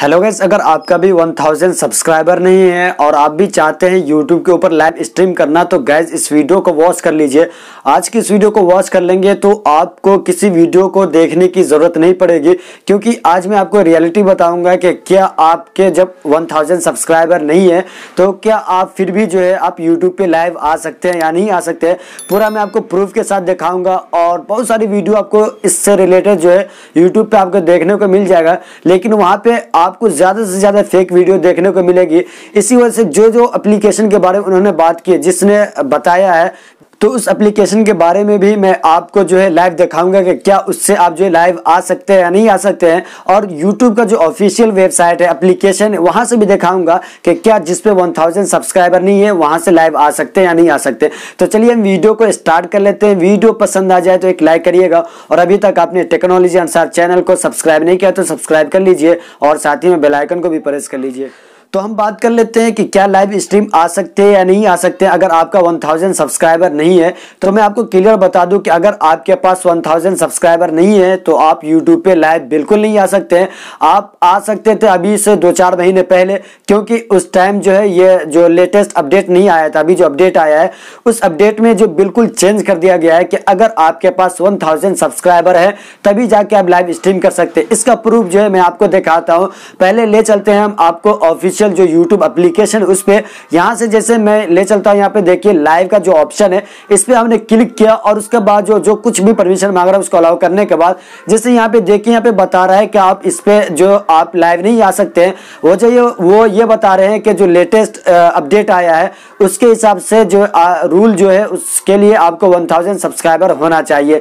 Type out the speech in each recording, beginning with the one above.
hello guys अगर आपका भी 1000 सब्सक्राइबर नहीं है और आप भी चाहते हैं यूट्यूब के ऊपर लाइव स्ट्रीम करना तो गैस इस वीडियो को वॉच कर लीजिए आज की इस वीडियो को वॉच कर लेंगे तो आपको किसी वीडियो को देखने की ज़रूरत नहीं पड़ेगी क्योंकि आज मैं आपको रियलिटी बताऊंगा कि क्या आपके जब वन सब्सक्राइबर नहीं है तो क्या आप फिर भी जो है आप यूट्यूब पर लाइव आ सकते हैं या नहीं आ सकते पूरा मैं आपको प्रूफ के साथ दिखाऊँगा और बहुत सारी वीडियो आपको इससे रिलेटेड जो है यूट्यूब पर आपको देखने को मिल जाएगा लेकिन वहाँ पर आपको ज़्यादा से ज़्यादा फेक वीडियो देखने को मिलेगी इसी वजह से जो जो एप्लीकेशन के बारे में उन्होंने बात की जिसने बताया है तो उस एप्लीकेशन के बारे में भी मैं आपको जो है लाइव दिखाऊंगा कि क्या उससे आप जो है लाइव आ सकते हैं या नहीं आ सकते हैं और यूट्यूब का जो ऑफिशियल वेबसाइट है एप्लीकेशन वहाँ से भी दिखाऊंगा कि क्या जिस पे 1000 सब्सक्राइबर नहीं है वहाँ से लाइव आ सकते हैं या नहीं आ सकते तो चलिए हम वीडियो को स्टार्ट कर लेते हैं वीडियो पसंद आ जाए तो एक लाइक करिएगा और अभी तक आपने टेक्नोलॉजी अनुसार चैनल को सब्सक्राइब नहीं किया तो सब्सक्राइब कर लीजिए और साथ ही में बेलाइकन को भी प्रेस कर लीजिए तो हम बात कर लेते हैं कि क्या लाइव स्ट्रीम आ सकते हैं या नहीं आ सकते हैं अगर आपका 1000 सब्सक्राइबर नहीं है तो मैं आपको क्लियर बता दूं कि अगर आपके पास 1000 सब्सक्राइबर नहीं है तो आप यूट्यूब पे लाइव बिल्कुल नहीं आ सकते हैं आप आ सकते थे अभी से दो चार महीने पहले क्योंकि उस टाइम जो है ये जो लेटेस्ट अपडेट नहीं आया था अभी जो अपडेट आया है उस अपडेट में जो बिल्कुल चेंज कर दिया गया है कि अगर आपके पास वन सब्सक्राइबर है तभी जाके आप लाइव स्ट्रीम कर सकते हैं इसका प्रूफ जो है मैं आपको दिखाता हूँ पहले ले चलते हैं हम आपको ऑफिस ऑफिशियल जो यूट्यूब अप्लीकेशन उस पर यहाँ से जैसे मैं ले चलता हूँ यहाँ पे देखिए लाइव का जो ऑप्शन है इस पर हमने क्लिक किया और उसके बाद जो जो कुछ भी परमिशन मांग रहा है उसको अलाउ करने के बाद जैसे यहाँ पे देखिए यहाँ पे बता रहा है कि आप इस पर जो आप लाइव नहीं आ सकते हैं वो जो वो ये बता रहे हैं कि जो लेटेस्ट अपडेट आया है उसके हिसाब से जो आ, रूल जो है उसके लिए आपको वन सब्सक्राइबर होना चाहिए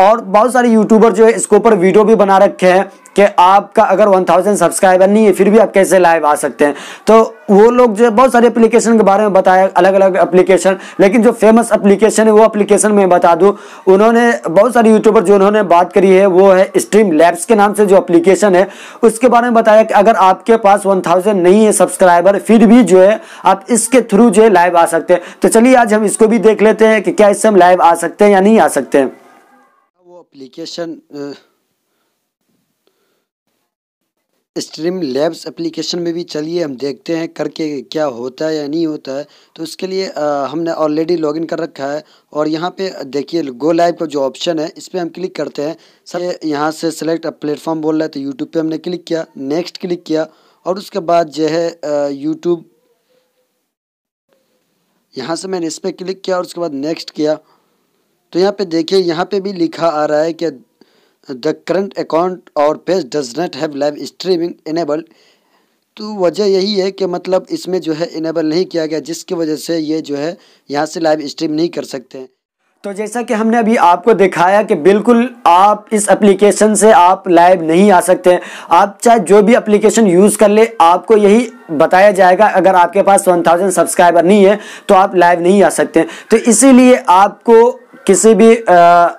और बहुत सारे यूट्यूबर जो है इसके ऊपर वीडियो भी बना रखे हैं कि आपका अगर 1000 सब्सक्राइबर नहीं है फिर भी आप कैसे लाइव आ सकते हैं तो वो लोग जो है बहुत सारे एप्लीकेशन के बारे में बताया अलग अलग एप्लीकेशन लेकिन जो फेमस एप्लीकेशन है वो एप्लीकेशन मैं बता दूं उन्होंने बहुत सारे यूट्यूबर जो उन्होंने बात करी है वो है स्ट्रीम लैब्स के नाम से जो अप्लीकेशन है उसके बारे में बताया कि अगर आपके पास वन थाउजेंड नहीं है सब्सक्राइबर फिर भी जो है आप इसके थ्रू जो है लाइव आ सकते हैं तो चलिए आज हम इसको भी देख लेते हैं कि क्या इससे हम लाइव आ सकते हैं या नहीं आ सकते हैं एप्लीकेशन स्ट्रीम लैब्स एप्लीकेशन में भी चलिए हम देखते हैं करके क्या होता है या नहीं होता है तो उसके लिए आ, uh, हमने ऑलरेडी लॉगिन कर रखा है और यहाँ पे देखिए गो लाइव का जो ऑप्शन है इस पर हम क्लिक करते हैं सर यहाँ से सिलेक्ट प्लेटफॉर्म बोल रहा है तो यूट्यूब पे हमने क्लिक किया नेक्स्ट क्लिक किया और उसके बाद जो है यूट्यूब uh, यहाँ से मैंने इस पर क्लिक किया और उसके बाद नेक्स्ट किया तो यहाँ पे देखिए यहाँ पे भी लिखा आ रहा है कि द करंट अकाउंट और page does not have live streaming enable तो वजह यही है कि मतलब इसमें जो है इनेबल नहीं किया गया जिसकी वजह से ये जो है यहाँ से लाइव स्ट्रीम नहीं कर सकते हैं तो जैसा कि हमने अभी आपको दिखाया कि बिल्कुल आप इस एप्लीकेशन से आप लाइव नहीं आ सकते हैं आप चाहे जो भी एप्लीकेशन यूज़ कर ले आपको यही बताया जाएगा अगर आपके पास 1000 सब्सक्राइबर नहीं है तो आप लाइव नहीं आ सकते तो इसीलिए आपको किसी भी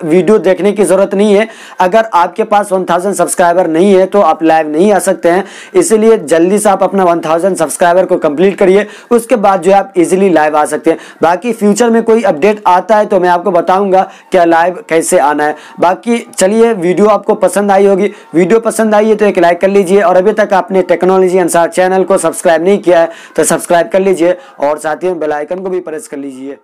वीडियो देखने की ज़रूरत नहीं है अगर आपके पास 1000 सब्सक्राइबर नहीं है तो आप लाइव नहीं आ सकते हैं इसीलिए जल्दी से आप अपना 1000 सब्सक्राइबर को कंप्लीट करिए उसके बाद जो है आप इजीली लाइव आ सकते हैं बाकी फ्यूचर में कोई अपडेट आता है तो मैं आपको बताऊँगा क्या लाइव कैसे आना है बाकी चलिए वीडियो आपको पसंद आई होगी वीडियो पसंद आई है तो एक लाइक कर लीजिए और अभी तक आपने टेक्नोलॉजी अनुसार चैनल को सब्सक्राइब नहीं किया है तो सब्सक्राइब कर लीजिए और साथ ही बेलाइकन को भी प्रेस कर लीजिए